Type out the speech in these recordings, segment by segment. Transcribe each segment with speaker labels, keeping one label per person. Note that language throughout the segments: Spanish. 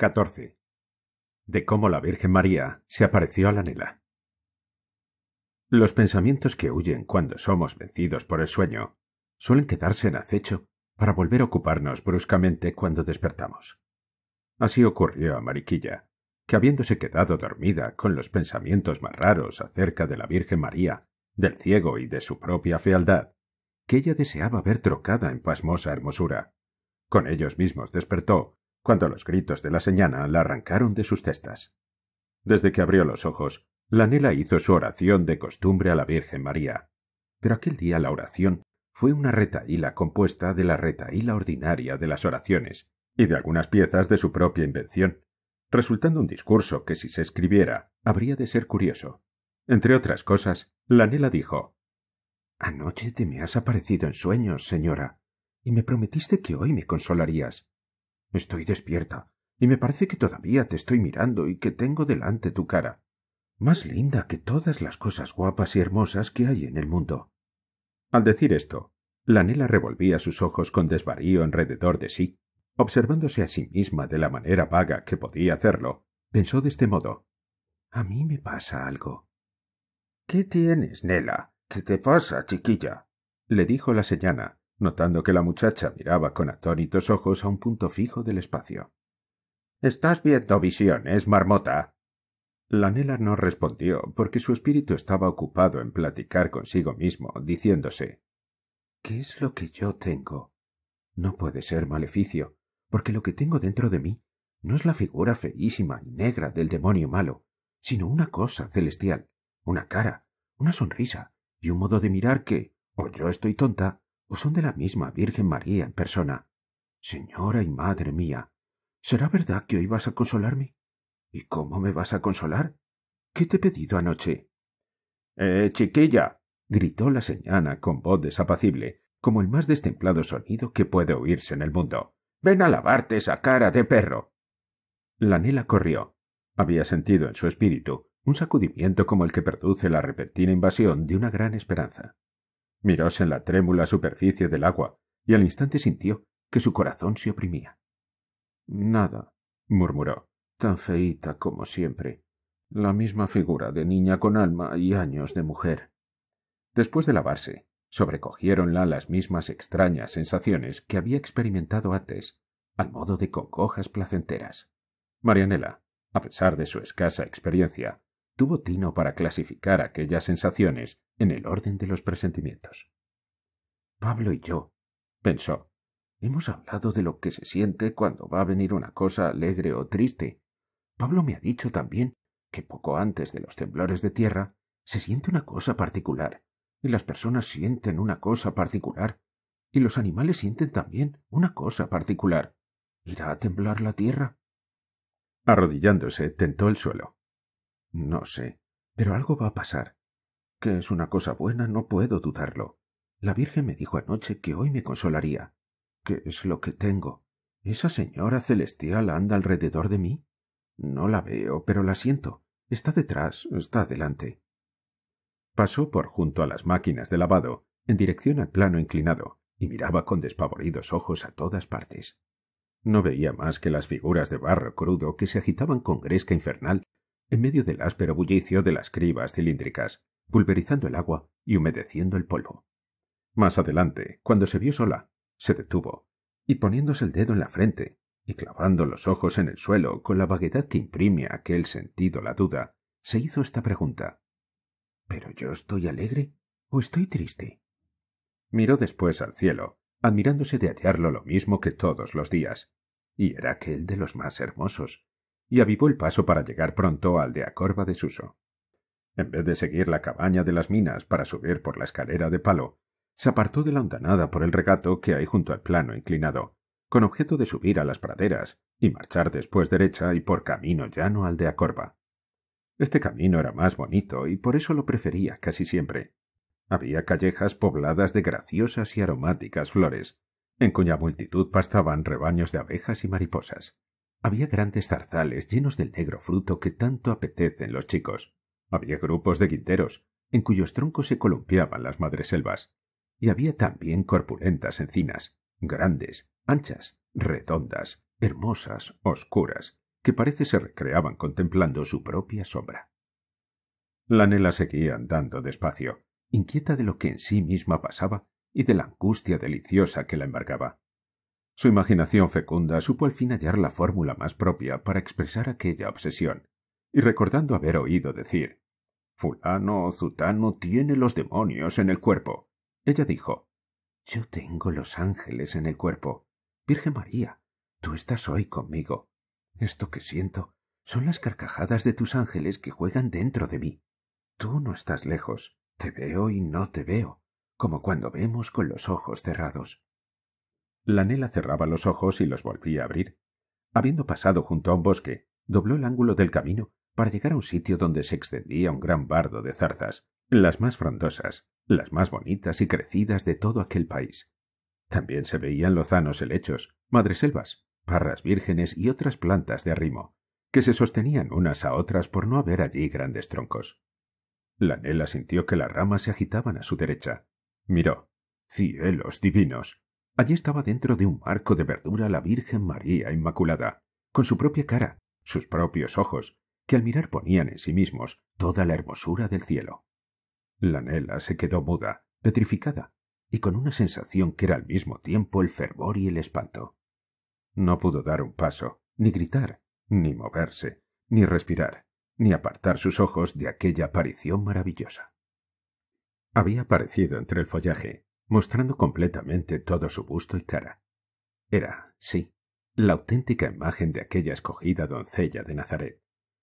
Speaker 1: 14. De cómo la Virgen María se apareció a la nela. Los pensamientos que huyen cuando somos vencidos por el sueño suelen quedarse en acecho para volver a ocuparnos bruscamente cuando despertamos. Así ocurrió a Mariquilla, que habiéndose quedado dormida con los pensamientos más raros acerca de la Virgen María, del ciego y de su propia fealdad, que ella deseaba ver trocada en pasmosa hermosura, con ellos mismos despertó cuando los gritos de la señana la arrancaron de sus testas. Desde que abrió los ojos, la Nela hizo su oración de costumbre a la Virgen María. Pero aquel día la oración fue una retaíla compuesta de la la ordinaria de las oraciones y de algunas piezas de su propia invención, resultando un discurso que si se escribiera habría de ser curioso. Entre otras cosas, la Nela dijo Anoche te me has aparecido en sueños, señora, y me prometiste que hoy me consolarías. Estoy despierta, y me parece que todavía te estoy mirando y que tengo delante tu cara, más linda que todas las cosas guapas y hermosas que hay en el mundo. Al decir esto, la Nela revolvía sus ojos con desvarío alrededor de sí, observándose a sí misma de la manera vaga que podía hacerlo, pensó de este modo A mí me pasa algo. ¿Qué tienes, Nela? ¿Qué te pasa, chiquilla? le dijo la señana, notando que la muchacha miraba con atónitos ojos a un punto fijo del espacio. Estás viendo visiones, marmota. La nela no respondió, porque su espíritu estaba ocupado en platicar consigo mismo, diciéndose ¿Qué es lo que yo tengo? No puede ser maleficio, porque lo que tengo dentro de mí no es la figura feísima y negra del demonio malo, sino una cosa celestial, una cara, una sonrisa y un modo de mirar que, o yo estoy tonta, o son de la misma Virgen María en persona. Señora y madre mía, ¿será verdad que hoy vas a consolarme? ¿Y cómo me vas a consolar? ¿Qué te he pedido anoche? Eh, chiquilla, gritó la señana con voz desapacible, como el más destemplado sonido que puede oírse en el mundo. Ven a lavarte esa cara de perro. La nela corrió. Había sentido en su espíritu un sacudimiento como el que produce la repentina invasión de una gran esperanza. Miróse en la trémula superficie del agua y al instante sintió que su corazón se oprimía. Nada, murmuró, tan feíta como siempre. La misma figura de niña con alma y años de mujer. Después de lavarse, sobrecogiéronla las mismas extrañas sensaciones que había experimentado antes, al modo de concojas placenteras. Marianela, a pesar de su escasa experiencia, tuvo tino para clasificar aquellas sensaciones en el orden de los presentimientos. Pablo y yo, pensó, hemos hablado de lo que se siente cuando va a venir una cosa alegre o triste. Pablo me ha dicho también que poco antes de los temblores de tierra se siente una cosa particular, y las personas sienten una cosa particular, y los animales sienten también una cosa particular. ¿Irá a temblar la tierra? Arrodillándose, tentó el suelo. No sé, pero algo va a pasar que es una cosa buena, no puedo dudarlo. La Virgen me dijo anoche que hoy me consolaría. ¿Qué es lo que tengo? ¿Esa señora celestial anda alrededor de mí? No la veo, pero la siento. Está detrás, está delante. Pasó por junto a las máquinas de lavado, en dirección al plano inclinado, y miraba con despavoridos ojos a todas partes. No veía más que las figuras de barro crudo que se agitaban con gresca infernal en medio del áspero bullicio de las cribas cilíndricas, pulverizando el agua y humedeciendo el polvo. Más adelante, cuando se vio sola, se detuvo, y poniéndose el dedo en la frente, y clavando los ojos en el suelo con la vaguedad que imprime aquel sentido la duda, se hizo esta pregunta. ¿Pero yo estoy alegre o estoy triste? Miró después al cielo, admirándose de hallarlo lo mismo que todos los días, y era aquel de los más hermosos, y avivó el paso para llegar pronto al de acorva de Suso. En vez de seguir la cabaña de las minas para subir por la escalera de palo, se apartó de la hondanada por el regato que hay junto al plano inclinado, con objeto de subir a las praderas y marchar después derecha y por camino llano al de Acorba. Este camino era más bonito y por eso lo prefería casi siempre. Había callejas pobladas de graciosas y aromáticas flores, en cuya multitud pastaban rebaños de abejas y mariposas. Había grandes zarzales llenos del negro fruto que tanto apetecen los chicos, había grupos de quinteros, en cuyos troncos se columpiaban las madreselvas, y había también corpulentas encinas, grandes, anchas, redondas, hermosas, oscuras, que parece se recreaban contemplando su propia sombra. Lanela seguía andando despacio, inquieta de lo que en sí misma pasaba y de la angustia deliciosa que la embargaba. Su imaginación fecunda supo al fin hallar la fórmula más propia para expresar aquella obsesión, y recordando haber oído decir Fulano o Zutano tiene los demonios en el cuerpo. Ella dijo Yo tengo los ángeles en el cuerpo. Virgen María, tú estás hoy conmigo. Esto que siento son las carcajadas de tus ángeles que juegan dentro de mí. Tú no estás lejos. Te veo y no te veo, como cuando vemos con los ojos cerrados. La nela cerraba los ojos y los volvía a abrir. Habiendo pasado junto a un bosque, dobló el ángulo del camino para llegar a un sitio donde se extendía un gran bardo de zarzas, las más frondosas, las más bonitas y crecidas de todo aquel país. También se veían lozanos helechos, madreselvas, parras vírgenes y otras plantas de arrimo, que se sostenían unas a otras por no haber allí grandes troncos. La Nela sintió que las ramas se agitaban a su derecha. Miró. ¡Cielos divinos! Allí estaba dentro de un marco de verdura la Virgen María Inmaculada, con su propia cara, sus propios ojos, que al mirar ponían en sí mismos toda la hermosura del cielo. La Nela se quedó muda, petrificada, y con una sensación que era al mismo tiempo el fervor y el espanto. No pudo dar un paso, ni gritar, ni moverse, ni respirar, ni apartar sus ojos de aquella aparición maravillosa. Había aparecido entre el follaje, mostrando completamente todo su busto y cara. Era, sí, la auténtica imagen de aquella escogida doncella de Nazaret,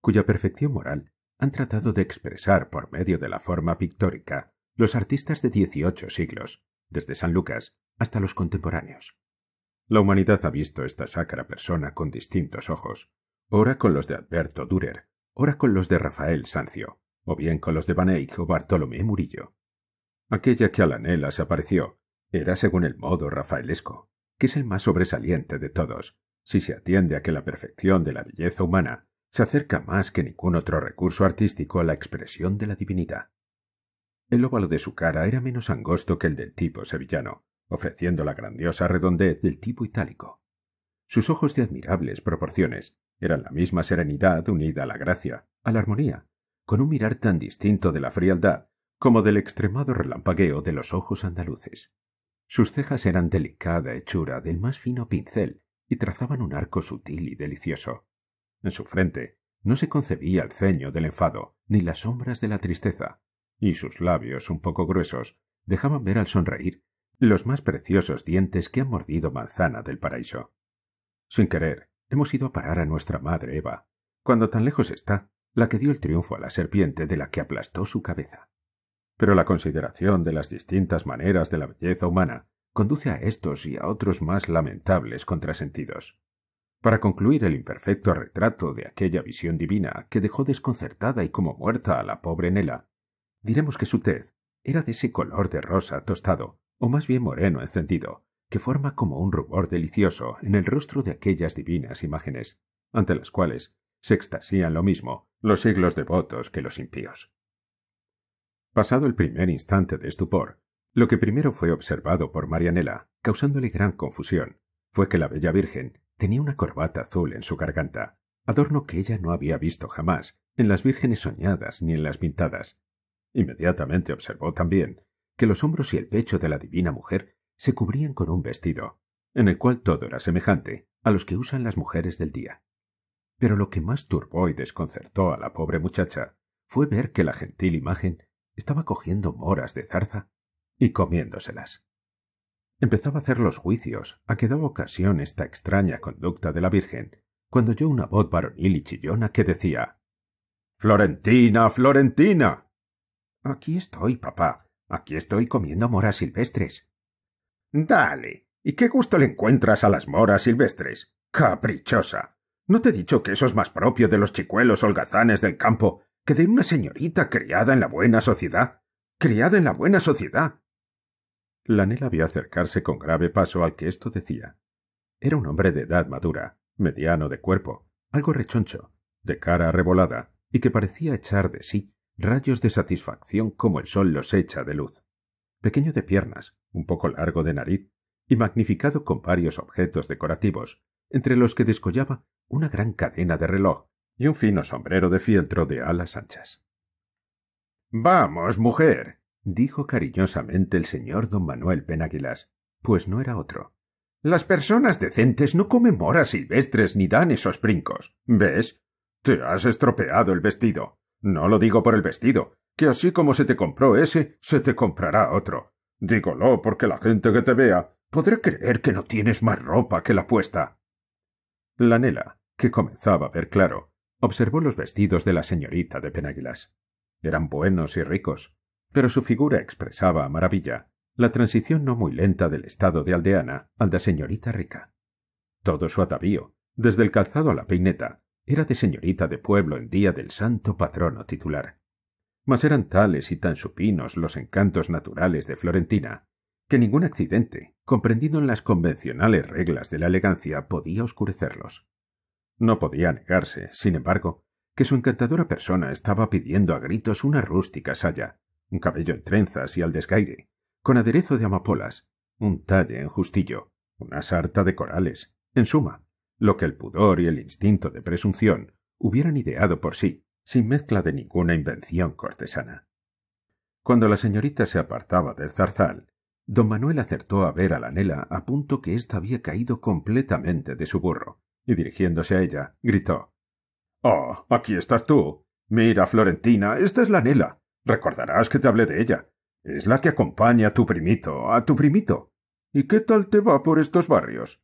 Speaker 1: cuya perfección moral han tratado de expresar por medio de la forma pictórica los artistas de dieciocho siglos, desde San Lucas hasta los contemporáneos. La humanidad ha visto esta sacra persona con distintos ojos, ora con los de Alberto Dürer, ora con los de Rafael Sancio, o bien con los de Van Eyck o Bartolomé Murillo. Aquella que a la Nela se apareció era según el modo rafaelesco, que es el más sobresaliente de todos, si se atiende a que la perfección de la belleza humana se acerca más que ningún otro recurso artístico a la expresión de la divinidad. El óvalo de su cara era menos angosto que el del tipo sevillano, ofreciendo la grandiosa redondez del tipo itálico. Sus ojos de admirables proporciones eran la misma serenidad unida a la gracia, a la armonía, con un mirar tan distinto de la frialdad como del extremado relampagueo de los ojos andaluces. Sus cejas eran delicada hechura del más fino pincel y trazaban un arco sutil y delicioso. En su frente no se concebía el ceño del enfado ni las sombras de la tristeza, y sus labios un poco gruesos dejaban ver al sonreír los más preciosos dientes que han mordido manzana del paraíso. Sin querer, hemos ido a parar a nuestra madre Eva, cuando tan lejos está, la que dio el triunfo a la serpiente de la que aplastó su cabeza. Pero la consideración de las distintas maneras de la belleza humana conduce a estos y a otros más lamentables contrasentidos para concluir el imperfecto retrato de aquella visión divina que dejó desconcertada y como muerta a la pobre Nela, diremos que su tez era de ese color de rosa tostado, o más bien moreno encendido, que forma como un rubor delicioso en el rostro de aquellas divinas imágenes, ante las cuales se extasían lo mismo los siglos devotos que los impíos. Pasado el primer instante de estupor, lo que primero fue observado por Marianela, causándole gran confusión, fue que la bella Virgen Tenía una corbata azul en su garganta, adorno que ella no había visto jamás, en las vírgenes soñadas ni en las pintadas. Inmediatamente observó también que los hombros y el pecho de la divina mujer se cubrían con un vestido, en el cual todo era semejante a los que usan las mujeres del día. Pero lo que más turbó y desconcertó a la pobre muchacha fue ver que la gentil imagen estaba cogiendo moras de zarza y comiéndoselas. Empezaba a hacer los juicios a que daba ocasión esta extraña conducta de la Virgen, cuando oyó una voz varonil y chillona que decía Florentina, Florentina. Aquí estoy, papá. Aquí estoy comiendo moras silvestres. Dale. ¿Y qué gusto le encuentras a las moras silvestres? Caprichosa. ¿No te he dicho que eso es más propio de los chicuelos holgazanes del campo que de una señorita criada en la buena sociedad? Criada en la buena sociedad. Lanela vio acercarse con grave paso al que esto decía. Era un hombre de edad madura, mediano de cuerpo, algo rechoncho, de cara arrebolada y que parecía echar de sí rayos de satisfacción como el sol los echa de luz. Pequeño de piernas, un poco largo de nariz, y magnificado con varios objetos decorativos, entre los que descollaba una gran cadena de reloj y un fino sombrero de fieltro de alas anchas. Vamos, mujer dijo cariñosamente el señor don Manuel Penáguilas, pues no era otro. Las personas decentes no comen moras silvestres ni dan esos brincos. ¿Ves? Te has estropeado el vestido. No lo digo por el vestido, que así como se te compró ese, se te comprará otro. Dígolo porque la gente que te vea podrá creer que no tienes más ropa que la puesta. La Nela, que comenzaba a ver claro, observó los vestidos de la señorita de Penáguilas. Eran buenos y ricos, pero su figura expresaba a maravilla la transición no muy lenta del estado de aldeana al de señorita rica. Todo su atavío, desde el calzado a la peineta, era de señorita de pueblo en día del santo patrono titular. Mas eran tales y tan supinos los encantos naturales de Florentina, que ningún accidente, comprendido en las convencionales reglas de la elegancia, podía oscurecerlos. No podía negarse, sin embargo, que su encantadora persona estaba pidiendo a gritos una rústica saya, un cabello en trenzas y al desgaire, con aderezo de amapolas, un talle en justillo, una sarta de corales, en suma, lo que el pudor y el instinto de presunción hubieran ideado por sí, sin mezcla de ninguna invención cortesana. Cuando la señorita se apartaba del zarzal, don Manuel acertó a ver a la Nela a punto que ésta había caído completamente de su burro, y dirigiéndose a ella, gritó Oh, aquí estás tú. Mira, Florentina, esta es la Nela. Recordarás que te hablé de ella. Es la que acompaña a tu primito, a tu primito. ¿Y qué tal te va por estos barrios?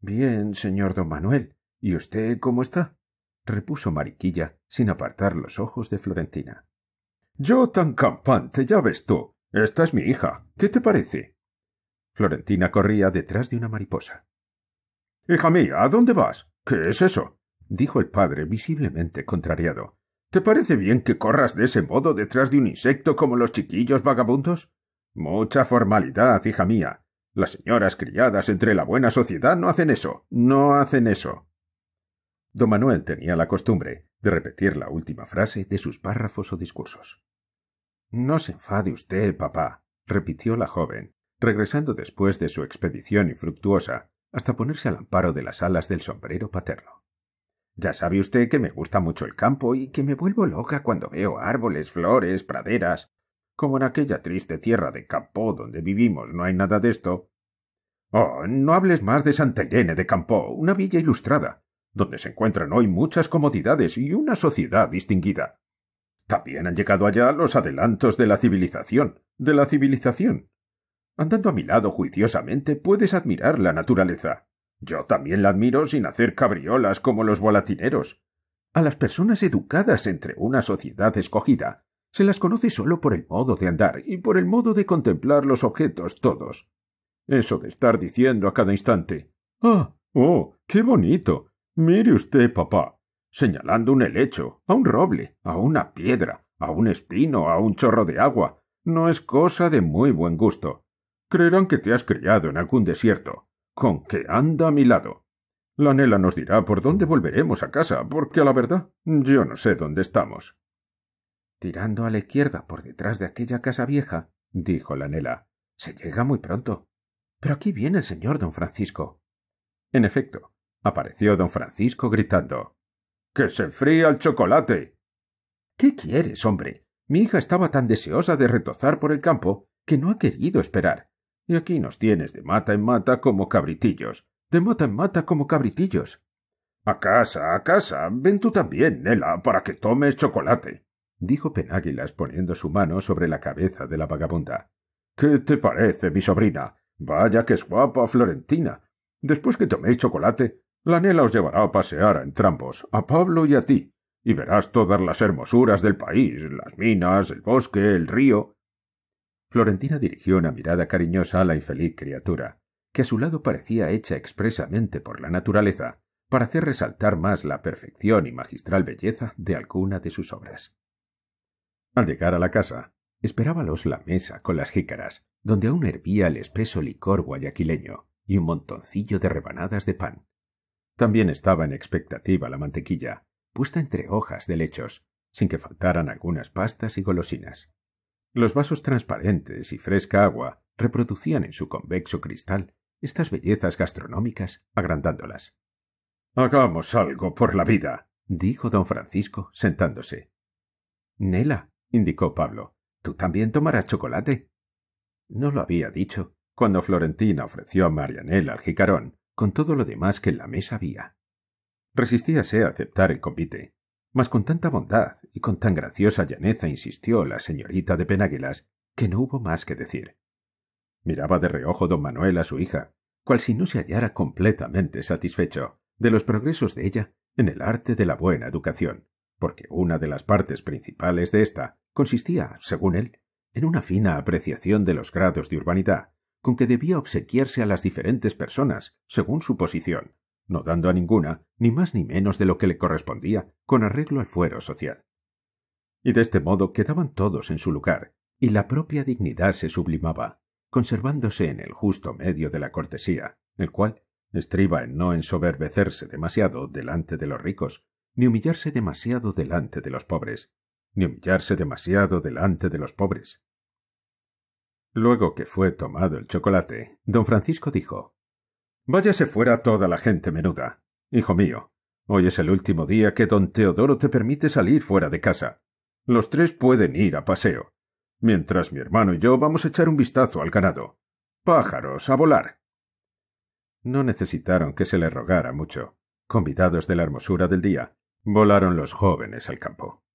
Speaker 1: Bien, señor don Manuel. ¿Y usted cómo está? repuso Mariquilla, sin apartar los ojos de Florentina. Yo tan campante, ya ves tú. Esta es mi hija. ¿Qué te parece? Florentina corría detrás de una mariposa. Hija mía, ¿a dónde vas? ¿Qué es eso? dijo el padre, visiblemente contrariado. ¿Te parece bien que corras de ese modo detrás de un insecto como los chiquillos vagabundos? Mucha formalidad, hija mía. Las señoras criadas entre la buena sociedad no hacen eso, no hacen eso. Don Manuel tenía la costumbre de repetir la última frase de sus párrafos o discursos. No se enfade usted, papá, repitió la joven, regresando después de su expedición infructuosa hasta ponerse al amparo de las alas del sombrero paterno. Ya sabe usted que me gusta mucho el campo y que me vuelvo loca cuando veo árboles, flores, praderas. Como en aquella triste tierra de Campó donde vivimos no hay nada de esto. Oh, no hables más de Santa Irene de Campó, una villa ilustrada, donde se encuentran hoy muchas comodidades y una sociedad distinguida. También han llegado allá los adelantos de la civilización, de la civilización. Andando a mi lado juiciosamente puedes admirar la naturaleza, yo también la admiro sin hacer cabriolas como los volatineros. A las personas educadas entre una sociedad escogida se las conoce solo por el modo de andar y por el modo de contemplar los objetos todos. Eso de estar diciendo a cada instante Ah, oh, qué bonito. Mire usted, papá, señalando un helecho, a un roble, a una piedra, a un espino, a un chorro de agua, no es cosa de muy buen gusto. Creerán que te has criado en algún desierto, con que anda a mi lado. La Nela nos dirá por dónde volveremos a casa, porque a la verdad yo no sé dónde estamos. Tirando a la izquierda por detrás de aquella casa vieja, dijo la Nela, se llega muy pronto. Pero aquí viene el señor don Francisco. En efecto, apareció don Francisco gritando ¡Que se fría el chocolate! ¿Qué quieres, hombre? Mi hija estaba tan deseosa de retozar por el campo que no ha querido esperar. Y aquí nos tienes de mata en mata como cabritillos. De mata en mata como cabritillos. A casa, a casa. Ven tú también, Nela, para que tomes chocolate. dijo Penáguilas poniendo su mano sobre la cabeza de la vagabunda. ¿Qué te parece, mi sobrina? Vaya que es guapa Florentina. Después que toméis chocolate, la Nela os llevará a pasear a entrambos, a Pablo y a ti, y verás todas las hermosuras del país, las minas, el bosque, el río, Florentina dirigió una mirada cariñosa a la infeliz criatura, que a su lado parecía hecha expresamente por la naturaleza para hacer resaltar más la perfección y magistral belleza de alguna de sus obras. Al llegar a la casa, esperábalos la mesa con las jícaras, donde aún hervía el espeso licor guayaquileño y un montoncillo de rebanadas de pan. También estaba en expectativa la mantequilla, puesta entre hojas de lechos, sin que faltaran algunas pastas y golosinas. Los vasos transparentes y fresca agua reproducían en su convexo cristal estas bellezas gastronómicas, agrandándolas. Hagamos algo por la vida, dijo don Francisco, sentándose. Nela, indicó Pablo, tú también tomarás chocolate. No lo había dicho, cuando Florentina ofreció a Marianela el jicarón, con todo lo demás que en la mesa había. Resistíase a aceptar el convite, mas con tanta bondad y con tan graciosa llaneza insistió la señorita de Penáguilas que no hubo más que decir. Miraba de reojo don Manuel a su hija, cual si no se hallara completamente satisfecho de los progresos de ella en el arte de la buena educación, porque una de las partes principales de ésta consistía, según él, en una fina apreciación de los grados de urbanidad con que debía obsequiarse a las diferentes personas según su posición no dando a ninguna ni más ni menos de lo que le correspondía con arreglo al fuero social. Y de este modo quedaban todos en su lugar, y la propia dignidad se sublimaba, conservándose en el justo medio de la cortesía, el cual estriba en no ensoberbecerse demasiado delante de los ricos, ni humillarse demasiado delante de los pobres, ni humillarse demasiado delante de los pobres. Luego que fue tomado el chocolate, don Francisco dijo Váyase fuera toda la gente menuda. Hijo mío, hoy es el último día que don Teodoro te permite salir fuera de casa. Los tres pueden ir a paseo, mientras mi hermano y yo vamos a echar un vistazo al ganado. Pájaros, a volar. No necesitaron que se le rogara mucho. Convidados de la hermosura del día, volaron los jóvenes al campo.